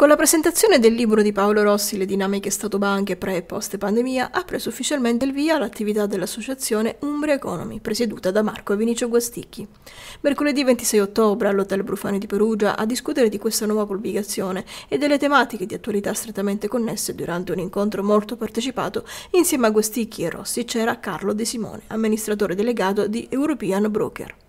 Con la presentazione del libro di Paolo Rossi Le dinamiche Stato-banche pre e post pandemia ha preso ufficialmente il via l'attività dell'associazione Umbria Economy, presieduta da Marco e Vinicio Guasticchi. Mercoledì 26 ottobre all'Hotel Brufani di Perugia a discutere di questa nuova pubblicazione e delle tematiche di attualità strettamente connesse durante un incontro molto partecipato, insieme a Guasticchi e Rossi c'era Carlo De Simone, amministratore delegato di European Broker.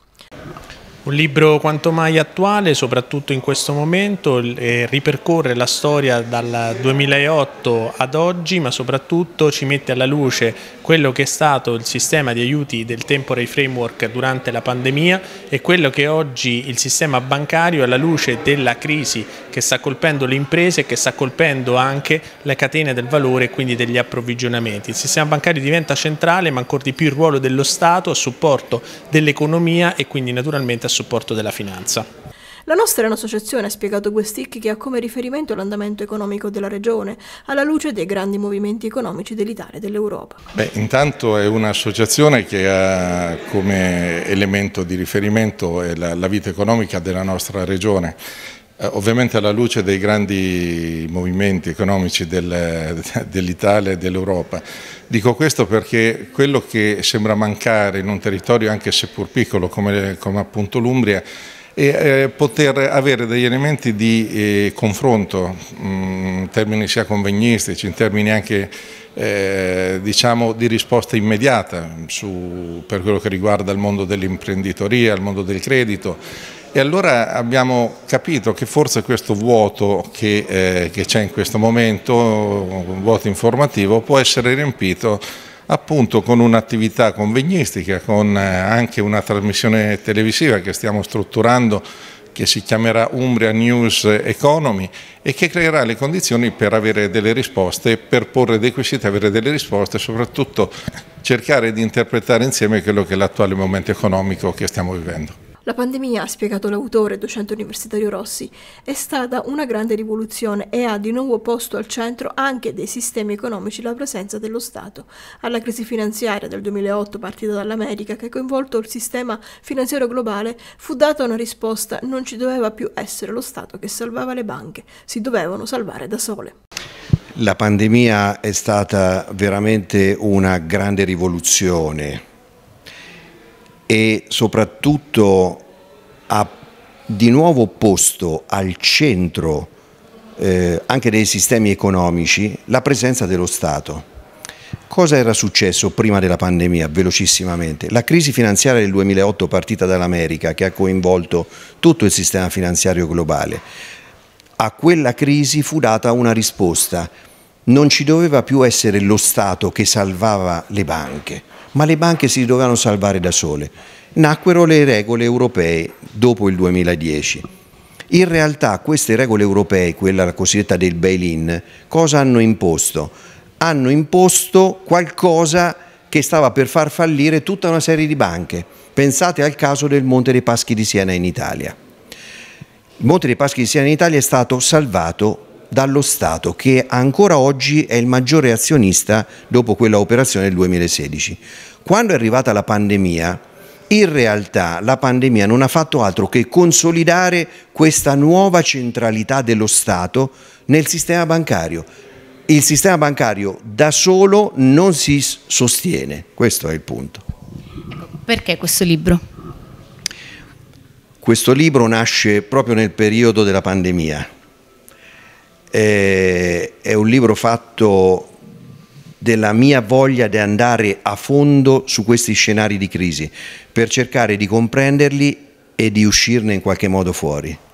Un libro quanto mai attuale, soprattutto in questo momento, ripercorre la storia dal 2008 ad oggi, ma soprattutto ci mette alla luce quello che è stato il sistema di aiuti del Temporary Framework durante la pandemia e quello che oggi il sistema bancario alla luce della crisi che sta colpendo le imprese e che sta colpendo anche la catena del valore e quindi degli approvvigionamenti. Il sistema bancario diventa centrale, ma ancora di più il ruolo dello Stato a supporto dell'economia e quindi naturalmente a supporto della finanza. La nostra è un'associazione, ha spiegato Guesticchi, che ha come riferimento l'andamento economico della regione, alla luce dei grandi movimenti economici dell'Italia e dell'Europa. Beh, intanto è un'associazione che ha come elemento di riferimento eh, la vita economica della nostra regione eh, ovviamente alla luce dei grandi movimenti economici del, dell'Italia e dell'Europa. Dico questo perché quello che sembra mancare in un territorio, anche seppur piccolo come, come appunto l'Umbria, e eh, poter avere degli elementi di eh, confronto mm, in termini sia convegnistici, in termini anche eh, diciamo di risposta immediata su, per quello che riguarda il mondo dell'imprenditoria, il mondo del credito e allora abbiamo capito che forse questo vuoto che eh, c'è in questo momento, un vuoto informativo, può essere riempito appunto con un'attività convegnistica, con eh, anche una trasmissione televisiva che stiamo strutturando che si chiamerà Umbria News Economy e che creerà le condizioni per avere delle risposte, per porre dei quesiti, avere delle risposte e soprattutto cercare di interpretare insieme quello che è l'attuale momento economico che stiamo vivendo. La pandemia, ha spiegato l'autore, docente universitario Rossi, è stata una grande rivoluzione e ha di nuovo posto al centro anche dei sistemi economici la presenza dello Stato. Alla crisi finanziaria del 2008 partita dall'America, che ha coinvolto il sistema finanziario globale, fu data una risposta non ci doveva più essere lo Stato che salvava le banche, si dovevano salvare da sole. La pandemia è stata veramente una grande rivoluzione e soprattutto ha di nuovo posto al centro eh, anche dei sistemi economici la presenza dello Stato. Cosa era successo prima della pandemia, velocissimamente? La crisi finanziaria del 2008 partita dall'America che ha coinvolto tutto il sistema finanziario globale. A quella crisi fu data una risposta. Non ci doveva più essere lo Stato che salvava le banche, ma le banche si dovevano salvare da sole. Nacquero le regole europee dopo il 2010. In realtà queste regole europee, quella la cosiddetta del bail-in, cosa hanno imposto? Hanno imposto qualcosa che stava per far fallire tutta una serie di banche. Pensate al caso del Monte dei Paschi di Siena in Italia. Il Monte dei Paschi di Siena in Italia è stato salvato dallo Stato che ancora oggi è il maggiore azionista dopo quella operazione del 2016. Quando è arrivata la pandemia, in realtà la pandemia non ha fatto altro che consolidare questa nuova centralità dello Stato nel sistema bancario. Il sistema bancario da solo non si sostiene, questo è il punto. Perché questo libro? Questo libro nasce proprio nel periodo della pandemia eh, è un libro fatto della mia voglia di andare a fondo su questi scenari di crisi per cercare di comprenderli e di uscirne in qualche modo fuori.